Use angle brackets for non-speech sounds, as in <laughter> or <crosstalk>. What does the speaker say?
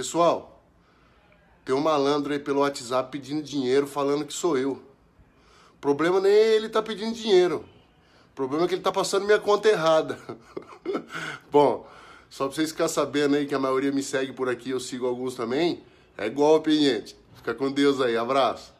Pessoal, tem um malandro aí pelo WhatsApp pedindo dinheiro, falando que sou eu. O problema nem é ele tá pedindo dinheiro. O problema é que ele tá passando minha conta errada. <laughs> Bom, só pra vocês ficarem sabendo aí que a maioria me segue por aqui, eu sigo alguns também. É golpe, gente? Fica com Deus aí, abraço.